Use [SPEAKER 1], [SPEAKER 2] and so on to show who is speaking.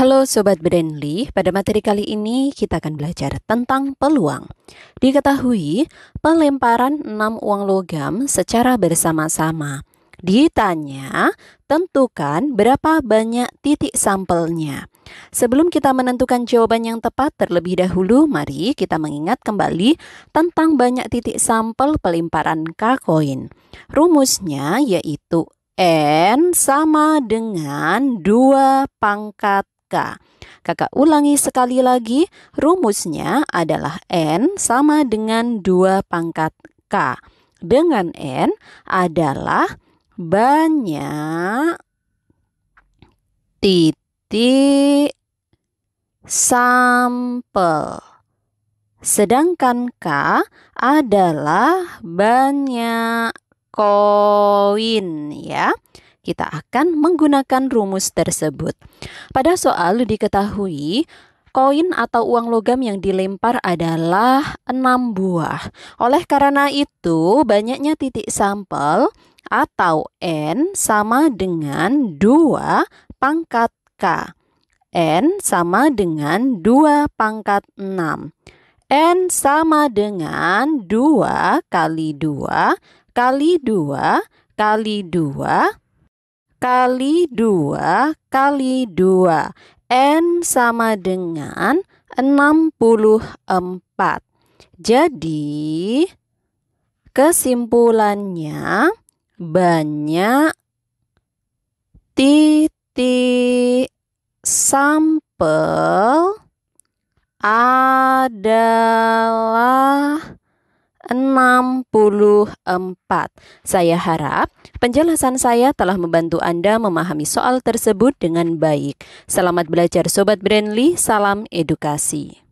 [SPEAKER 1] Halo Sobat Brandly, pada materi kali ini kita akan belajar tentang peluang. Diketahui, pelemparan 6 uang logam secara bersama-sama. Ditanya, tentukan berapa banyak titik sampelnya. Sebelum kita menentukan jawaban yang tepat terlebih dahulu, mari kita mengingat kembali tentang banyak titik sampel pelemparan K-koin. Rumusnya yaitu N sama dengan 2 pangkat mereka. Kakak ulangi sekali lagi, rumusnya adalah N sama dengan 2 pangkat K. Dengan N adalah banyak titik sampel. Sedangkan K adalah banyak koin ya kita akan menggunakan rumus tersebut. Pada soal diketahui koin atau uang logam yang dilempar adalah 6 buah. Oleh karena itu, banyaknya titik sampel atau N sama dengan 2 pangkat K. N sama dengan 2 pangkat 6. N sama dengan 2 kali 2 kali 2 kali 2 kali 2 kali 2. N sama dengan 64. Jadi, kesimpulannya banyak titik sampel adalah 64. Saya harap penjelasan saya telah membantu Anda memahami soal tersebut dengan baik. Selamat belajar Sobat Brandly, salam edukasi.